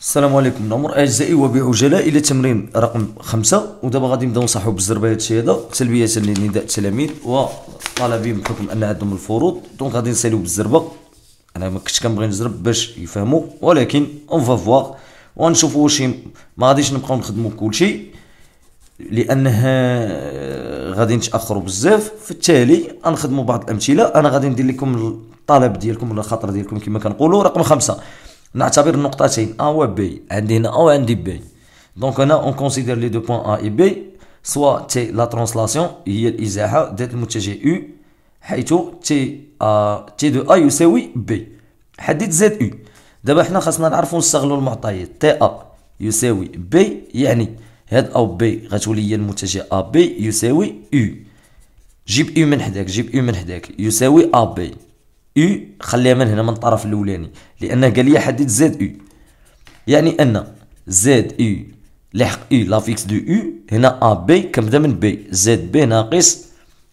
السلام عليكم نمر اجزائي وبعجلاء الى تمرين رقم خمسة ودابا غادي نبداو نصحو بالزربه هذا الشيء هذا تلبيه لنداء التلاميذ وطلبي بحكم ان عندهم الفروض دونك غادي نساليو بالزربه انا ما كنتش كنبغي نزرب باش يفهموا ولكن اون فافوار ونشوفوا واش ما غاديش نبقاو نخدموا كلشي لانه غادي نتاخروا بزاف في التالي غنخدموا بعض الامثله انا غادي ندير لكم الطلب ديالكم ولا الخاطر ديالكم كما كنقولوا رقم خمسة نعتبر النقطتين ا و بي عندي هنا او عندي بي دونك هنا اون كونسيدير لي دو بوين ا و بي سوا تي لا ترانسلاسيون هي الازاحه ذات المتجه او حيث تي تي دو ا يساوي بي حدد زد او دابا حنا خاصنا نعرفو نستغلو المعطيات تي ا يساوي بي يعني هاد او بي غتولي هي المتجه ا بي يساوي او جيب او من حداك جيب او من حداك يساوي ا بي او خليها من هنا من الطرف الاولاني لانه قال لي حدد زد او يعني ان زد او لحق اي لافيكس دو او هنا ا بي كنبدا من بي زد بي ناقص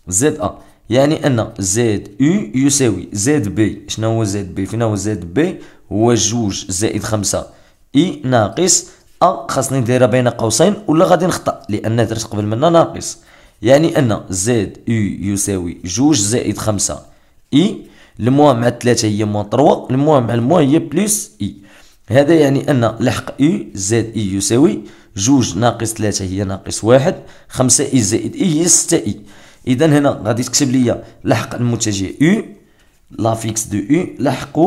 زد ا يعني ان زد او يساوي زد بي شنو هو زد بي فين هو زد بي هو جوج زائد خمسة اي e ناقص ا خاصني نديرها بين قوسين ولا غادي نخطا لان درت قبل منها ناقص يعني ان زد او يساوي جوج زائد خمسة اي e الموا مع ثلاثة هي موان تروا الموا مع الموا هي بلس اي هذا يعني ان لحق اي زائد اي يساوي جوج ناقص ثلاثة هي ناقص واحد خمسة اي زائد اي هي ستة اي اذا هنا غادي تكتب لي لحق المتجه او لافيكس دو او لحق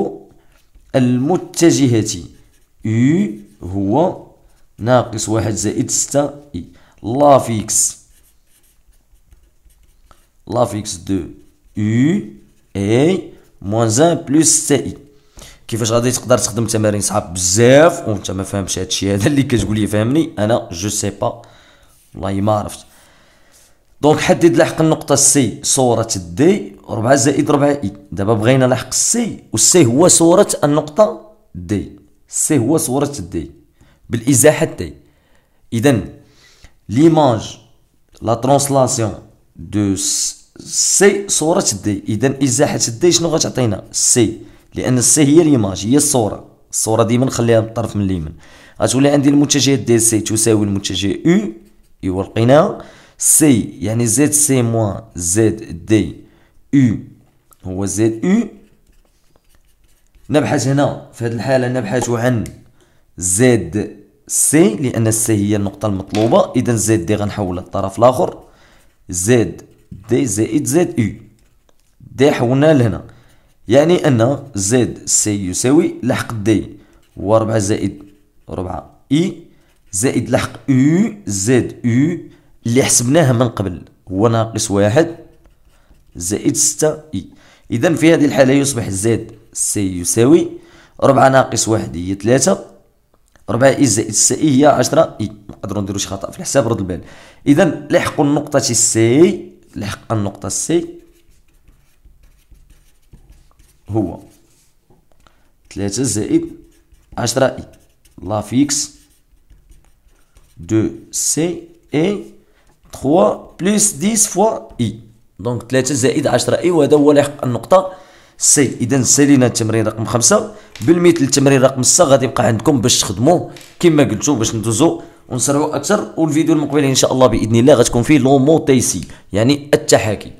المتجهات او هو ناقص واحد زائد ستة اي لافيكس لافيكس دو او اي موان زان بلوس سي اي كيفاش غادي تقدر تخدم تمارين صعاب بزاف وانت ما فاهمش هادشي هذا اللي كتقول لي فهمني انا جو سي با والله ما عرفت دونك حدد لحق النقطه سي صوره دي 4 زائد 4 اي دابا بغينا لحق سي والسي هو صوره النقطه دي سي هو صوره دي بالازاحه دي اذا ليماج لا ترانسلاسيون دو سي صورة الدي إذا إزاحة الدي شنو غتعطينا سي لأن السي هي ليماج هي الصورة الصورة ديما نخليها بالطرف من اليمين غتولي عندي المتجه دي سي تساوي المتجه أو إوا لقيناها سي يعني زد سي موان زد دي أو هو زد أو نبحث هنا في هذه الحالة نبحث عن زد سي لأن السي هي النقطة المطلوبة إذا زد دي غنحولها للطرف الآخر زد دي زائد زد او دي حولنا لهنا يعني ان زد سي يساوي لحق دي هو 4 زائد 4 اي زائد لحق او زد او اللي حسبناها من قبل هو ناقص واحد زائد ستة اي اذا في هذه الحاله يصبح زد سي يساوي 4 ناقص واحد هي ثلاثة ربعة اي زائد سي هي عشرة اي نقدروا نديروا شي خطا في الحساب رد البال اذا لحقوا النقطه سي لحق النقطة سي هو ثلاثة زائد عشرة اي لا فيكس دو سي اي تخوا بلوس ديس فوا اي دونك ثلاثة زائد عشرة اي وهذا هو لحق النقطة سي اذا سالينا التمرين رقم خمسة بالمثل التمرين رقم 6 غادي يبقى عندكم باش تخدموا كما قلتوا باش ندوزو ونسرعوا اكثر والفيديو المقبل ان شاء الله باذن الله غتكون فيه لوموتيسي يعني التحاكي